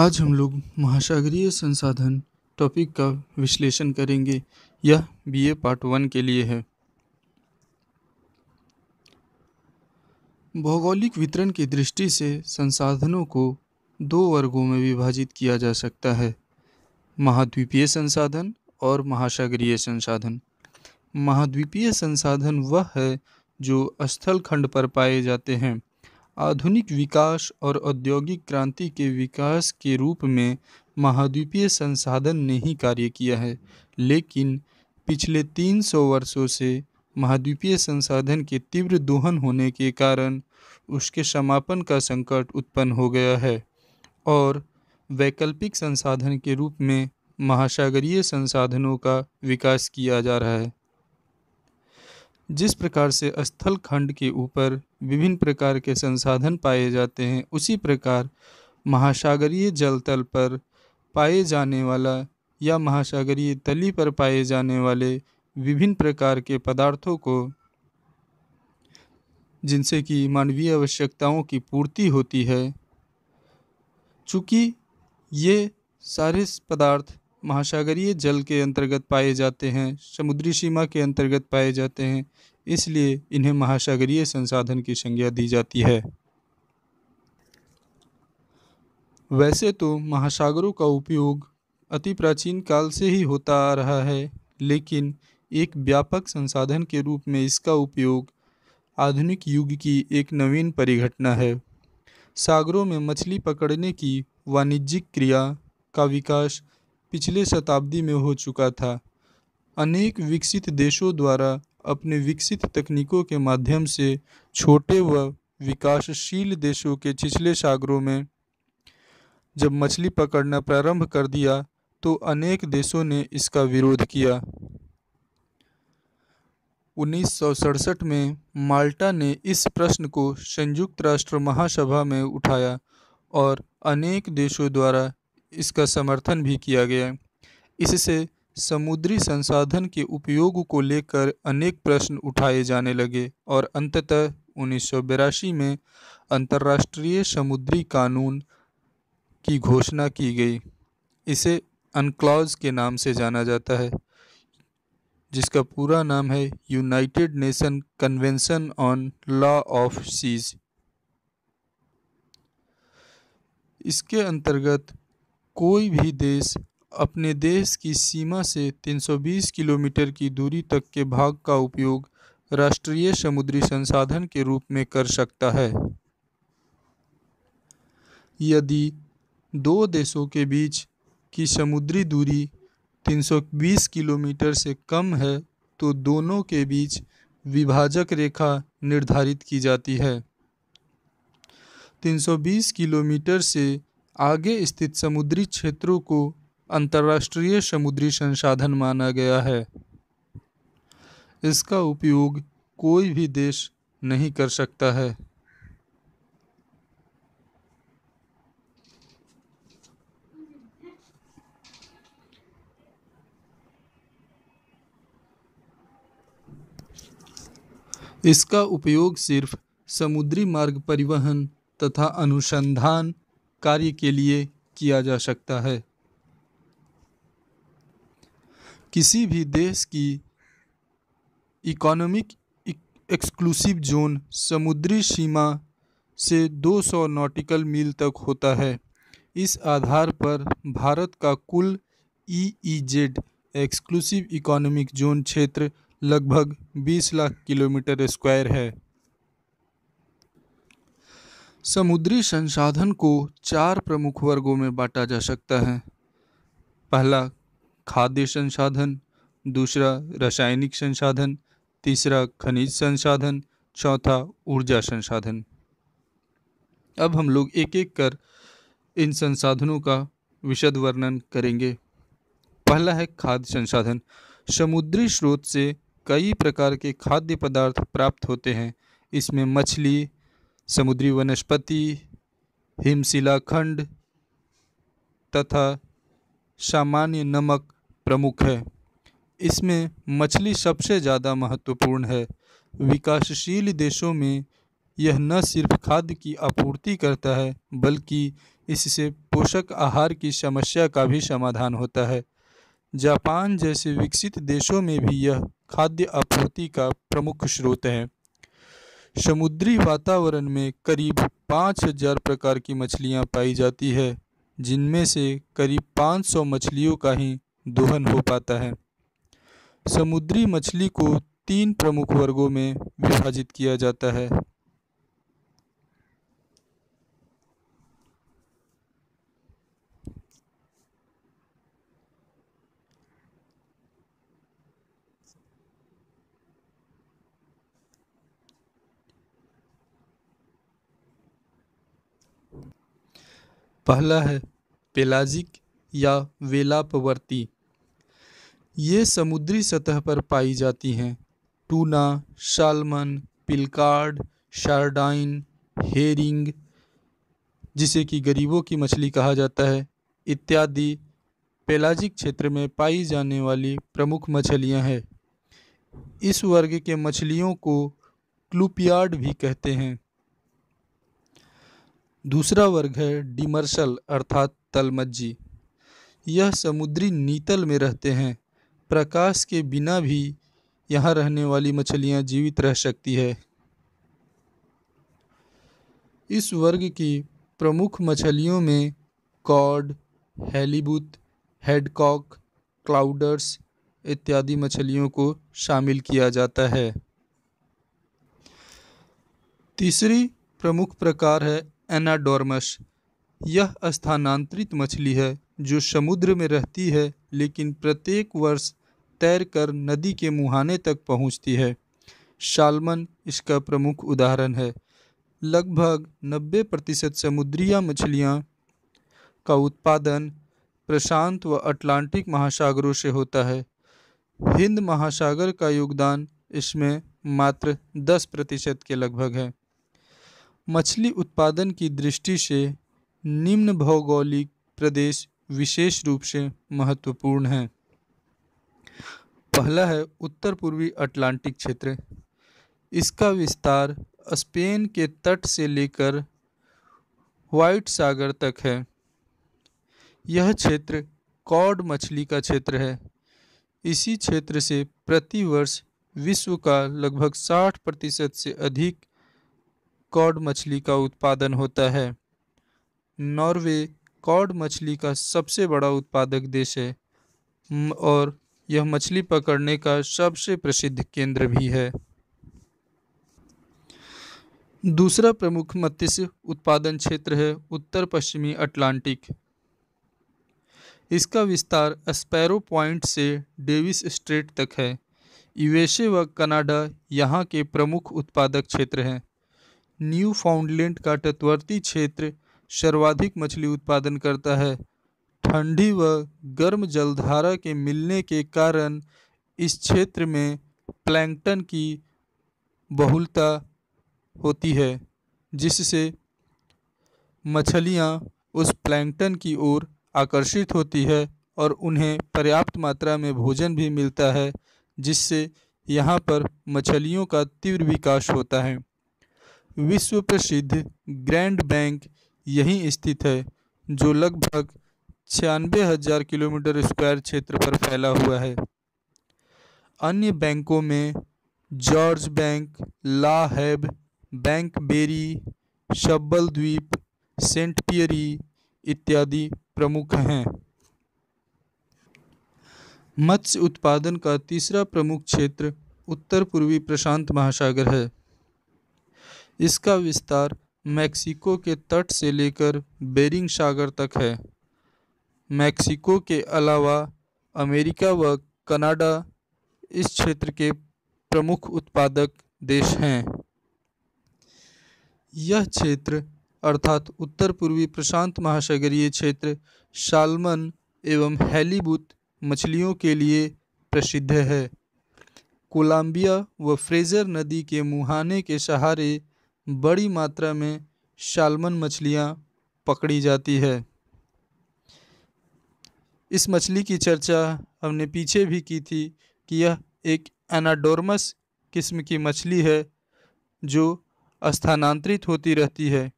आज हम लोग महासागरीय संसाधन टॉपिक का विश्लेषण करेंगे यह बीए पार्ट वन के लिए है भौगोलिक वितरण की दृष्टि से संसाधनों को दो वर्गों में विभाजित किया जा सकता है महाद्वीपीय संसाधन और महासागरीय संसाधन महाद्वीपीय संसाधन वह है जो स्थल खंड पर पाए जाते हैं आधुनिक विकास और औद्योगिक क्रांति के विकास के रूप में महाद्वीपीय संसाधन ने ही कार्य किया है लेकिन पिछले 300 वर्षों से महाद्वीपीय संसाधन के तीव्र दोहन होने के कारण उसके समापन का संकट उत्पन्न हो गया है और वैकल्पिक संसाधन के रूप में महासागरीय संसाधनों का विकास किया जा रहा है जिस प्रकार से स्थल खंड के ऊपर विभिन्न प्रकार के संसाधन पाए जाते हैं उसी प्रकार महासागरीय जल तल पर पाए जाने वाला या महासागरीय तली पर पाए जाने वाले विभिन्न प्रकार के पदार्थों को जिनसे कि मानवीय आवश्यकताओं की पूर्ति होती है चूँकि ये सारे पदार्थ महासागरीय जल के अंतर्गत पाए जाते हैं समुद्री सीमा के अंतर्गत पाए जाते हैं इसलिए इन्हें महासागरीय संसाधन की संज्ञा दी जाती है वैसे तो महासागरों का उपयोग अति प्राचीन काल से ही होता आ रहा है लेकिन एक व्यापक संसाधन के रूप में इसका उपयोग आधुनिक युग की एक नवीन परिघटना है सागरों में मछली पकड़ने की वाणिज्यिक क्रिया का विकास पिछले शताब्दी में हो चुका था अनेक विकसित देशों द्वारा अपने विकसित तकनीकों के माध्यम से छोटे व विकासशील देशों के छिछले सागरों में जब मछली पकड़ना प्रारंभ कर दिया तो अनेक देशों ने इसका विरोध किया उन्नीस में माल्टा ने इस प्रश्न को संयुक्त राष्ट्र महासभा में उठाया और अनेक देशों द्वारा इसका समर्थन भी किया गया इससे समुद्री संसाधन के उपयोग को लेकर अनेक प्रश्न उठाए जाने लगे और अंततः उन्नीस में अंतर्राष्ट्रीय समुद्री कानून की घोषणा की गई इसे अनक्लॉज के नाम से जाना जाता है जिसका पूरा नाम है United Nation Convention on Law of Seas इसके अंतर्गत कोई भी देश अपने देश की सीमा से 320 किलोमीटर की दूरी तक के भाग का उपयोग राष्ट्रीय समुद्री संसाधन के रूप में कर सकता है यदि दो देशों के बीच की समुद्री दूरी 320 किलोमीटर से कम है तो दोनों के बीच विभाजक रेखा निर्धारित की जाती है 320 किलोमीटर से आगे स्थित समुद्री क्षेत्रों को अंतर्राष्ट्रीय समुद्री संसाधन माना गया है इसका उपयोग कोई भी देश नहीं कर सकता है इसका उपयोग सिर्फ समुद्री मार्ग परिवहन तथा अनुसंधान कार्य के लिए किया जा सकता है किसी भी देश की इकोनॉमिक एक्सक्लूसिव जोन समुद्री सीमा से 200 नॉटिकल मील तक होता है इस आधार पर भारत का कुल ईईजेड एक्सक्लूसिव इकोनॉमिक जोन क्षेत्र लगभग 20 लाख किलोमीटर स्क्वायर है समुद्री संसाधन को चार प्रमुख वर्गों में बांटा जा सकता है पहला खाद्य संसाधन दूसरा रासायनिक संसाधन तीसरा खनिज संसाधन चौथा ऊर्जा संसाधन अब हम लोग एक एक कर इन संसाधनों का विशद वर्णन करेंगे पहला है खाद्य संसाधन समुद्री स्रोत से कई प्रकार के खाद्य पदार्थ प्राप्त होते हैं इसमें मछली समुद्री वनस्पति हिमशिला खंड तथा सामान्य नमक प्रमुख है इसमें मछली सबसे ज़्यादा महत्वपूर्ण है विकासशील देशों में यह न सिर्फ खाद्य की आपूर्ति करता है बल्कि इससे पोषक आहार की समस्या का भी समाधान होता है जापान जैसे विकसित देशों में भी यह खाद्य आपूर्ति का प्रमुख स्रोत है समुद्री वातावरण में करीब 5000 प्रकार की मछलियां पाई जाती है जिनमें से करीब 500 मछलियों का ही दोहन हो पाता है समुद्री मछली को तीन प्रमुख वर्गों में विभाजित किया जाता है पहला है पेलाजिक या वेलापवर्ती ये समुद्री सतह पर पाई जाती हैं टूना शालमन पिलकार्ड शार्डाइन हेरिंग जिसे कि गरीबों की मछली कहा जाता है इत्यादि पेलाजिक क्षेत्र में पाई जाने वाली प्रमुख मछलियां हैं इस वर्ग के मछलियों को क्लूपियार्ड भी कहते हैं दूसरा वर्ग है डिमर्शल अर्थात तलमज्जी यह समुद्री नीतल में रहते हैं प्रकाश के बिना भी यहाँ रहने वाली मछलियाँ जीवित रह सकती है इस वर्ग की प्रमुख मछलियों में कॉड हेलीबुत हेडकॉक क्लाउडर्स इत्यादि मछलियों को शामिल किया जाता है तीसरी प्रमुख प्रकार है एनाडोरमस यह स्थानांतरित मछली है जो समुद्र में रहती है लेकिन प्रत्येक वर्ष तैरकर नदी के मुहाने तक पहुंचती है सालमन इसका प्रमुख उदाहरण है लगभग 90 प्रतिशत समुद्रीय मछलियाँ का उत्पादन प्रशांत व अटलांटिक महासागरों से होता है हिंद महासागर का योगदान इसमें मात्र 10 प्रतिशत के लगभग है मछली उत्पादन की दृष्टि से निम्न भौगोलिक प्रदेश विशेष रूप से महत्वपूर्ण हैं पहला है उत्तर पूर्वी अटलांटिक क्षेत्र इसका विस्तार स्पेन के तट से लेकर व्हाइट सागर तक है यह क्षेत्र कॉड मछली का क्षेत्र है इसी क्षेत्र से प्रतिवर्ष विश्व का लगभग 60 प्रतिशत से अधिक कॉड मछली का उत्पादन होता है नॉर्वे कॉड मछली का सबसे बड़ा उत्पादक देश है और यह मछली पकड़ने का सबसे प्रसिद्ध केंद्र भी है दूसरा प्रमुख मत्स्य उत्पादन क्षेत्र है उत्तर पश्चिमी अटलांटिक इसका विस्तार स्पैरो पॉइंट से डेविस स्ट्रेट तक है यूएसए व कनाडा यहाँ के प्रमुख उत्पादक क्षेत्र हैं न्यू फाउंडलैंड का तटवर्ती क्षेत्र सर्वाधिक मछली उत्पादन करता है ठंडी व गर्म जलधारा के मिलने के कारण इस क्षेत्र में प्लैंकटन की बहुलता होती है जिससे मछलियाँ उस प्लैंकटन की ओर आकर्षित होती है और उन्हें पर्याप्त मात्रा में भोजन भी मिलता है जिससे यहाँ पर मछलियों का तीव्र विकास होता है विश्व प्रसिद्ध ग्रैंड बैंक यहीं स्थित है जो लगभग छियानवे हजार किलोमीटर स्क्वायर क्षेत्र पर फैला हुआ है अन्य बैंकों में जॉर्ज बैंक ला हैब बैंक बेरी शब्बल द्वीप सेंट पियरी इत्यादि प्रमुख हैं मत्स्य उत्पादन का तीसरा प्रमुख क्षेत्र उत्तर पूर्वी प्रशांत महासागर है इसका विस्तार मैक्सिको के तट से लेकर बेरिंग सागर तक है मैक्सिको के अलावा अमेरिका व कनाडा इस क्षेत्र के प्रमुख उत्पादक देश हैं यह क्षेत्र अर्थात उत्तर पूर्वी प्रशांत महासागरीय क्षेत्र सालमन एवं हेलीबुत मछलियों के लिए प्रसिद्ध है कोलंबिया व फ्रेजर नदी के मुहाने के सहारे बड़ी मात्रा में शालमन मछलियाँ पकड़ी जाती है इस मछली की चर्चा हमने पीछे भी की थी कि यह एक एनाडोरमस किस्म की मछली है जो स्थानांतरित होती रहती है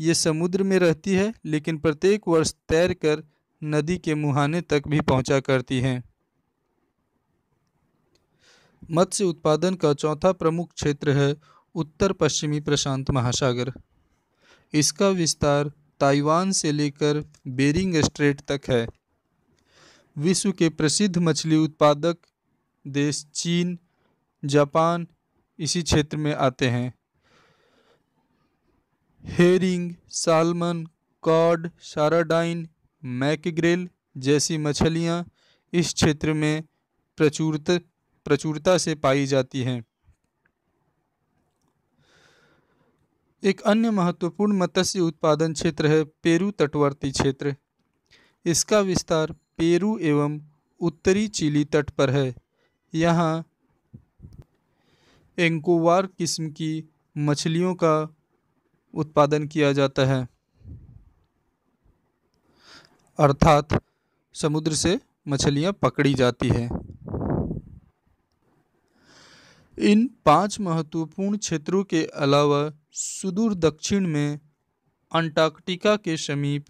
ये समुद्र में रहती है लेकिन प्रत्येक वर्ष तैरकर नदी के मुहाने तक भी पहुंचा करती हैं मत्स्य उत्पादन का चौथा प्रमुख क्षेत्र है उत्तर पश्चिमी प्रशांत महासागर इसका विस्तार ताइवान से लेकर बेरिंग स्ट्रेट तक है विश्व के प्रसिद्ध मछली उत्पादक देश चीन जापान इसी क्षेत्र में आते हैं herring salmon cod sardine mackerel जैसी मछलियाँ इस क्षेत्र में प्रचुरता प्रचुरता से पाई जाती हैं एक अन्य महत्वपूर्ण मत्स्य उत्पादन क्षेत्र है पेरू तटवर्ती क्षेत्र इसका विस्तार पेरू एवं उत्तरी चिली तट पर है यहाँ एंकोवार किस्म की मछलियों का उत्पादन किया जाता है अर्थात समुद्र से मछलियाँ पकड़ी जाती हैं इन पांच महत्वपूर्ण क्षेत्रों के अलावा सुदूर दक्षिण में अंटार्कटिका के समीप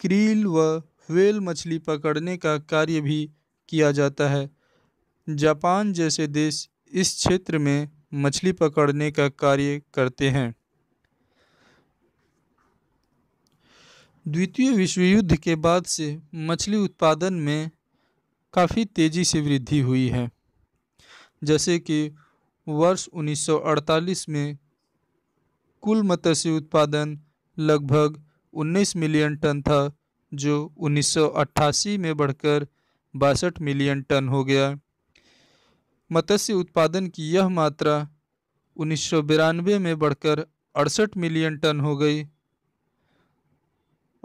क्रील व व्हेल मछली पकड़ने का कार्य भी किया जाता है जापान जैसे देश इस क्षेत्र में मछली पकड़ने का कार्य करते हैं द्वितीय विश्व युद्ध के बाद से मछली उत्पादन में काफ़ी तेज़ी से वृद्धि हुई है जैसे कि वर्ष 1948 में कुल मत्स्य उत्पादन लगभग 19 मिलियन टन था जो 1988 में बढ़कर बासठ मिलियन टन हो गया मत्स्य उत्पादन की यह मात्रा उन्नीस में बढ़कर अड़सठ मिलियन टन हो गई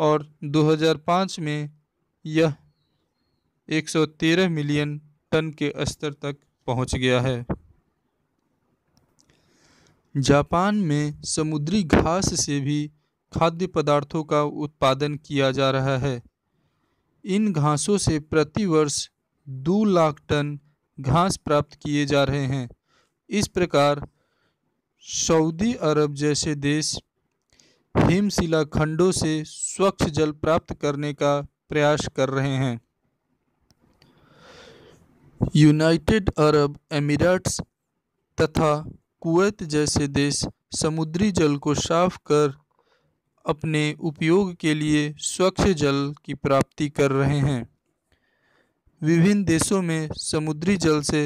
और 2005 में यह 113 मिलियन टन के स्तर तक पहुंच गया है जापान में समुद्री घास से भी खाद्य पदार्थों का उत्पादन किया जा रहा है इन घासों से प्रतिवर्ष दो लाख टन घास प्राप्त किए जा रहे हैं इस प्रकार सऊदी अरब जैसे देश हिमशिला खंडों से स्वच्छ जल प्राप्त करने का प्रयास कर रहे हैं यूनाइटेड अरब एमिरेट्स तथा कुवैत जैसे देश समुद्री जल को साफ कर अपने उपयोग के लिए स्वच्छ जल की प्राप्ति कर रहे हैं विभिन्न देशों में समुद्री जल से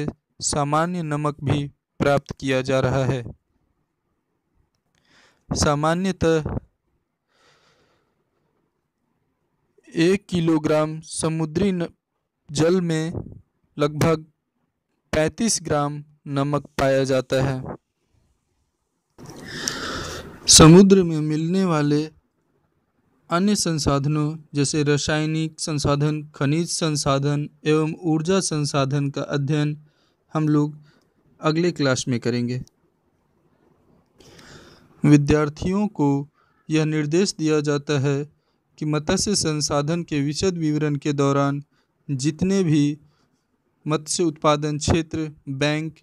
सामान्य नमक भी प्राप्त किया जा रहा है सामान्यतः एक किलोग्राम समुद्री जल में लगभग 35 ग्राम नमक पाया जाता है समुद्र में मिलने वाले अन्य संसाधनों जैसे रासायनिक संसाधन खनिज संसाधन एवं ऊर्जा संसाधन का अध्ययन हम लोग अगले क्लास में करेंगे विद्यार्थियों को यह निर्देश दिया जाता है कि मत्स्य संसाधन के विशद विवरण के दौरान जितने भी मत्स्य उत्पादन क्षेत्र बैंक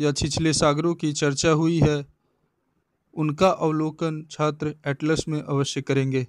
या छिछले सागरों की चर्चा हुई है उनका अवलोकन छात्र एटलस में अवश्य करेंगे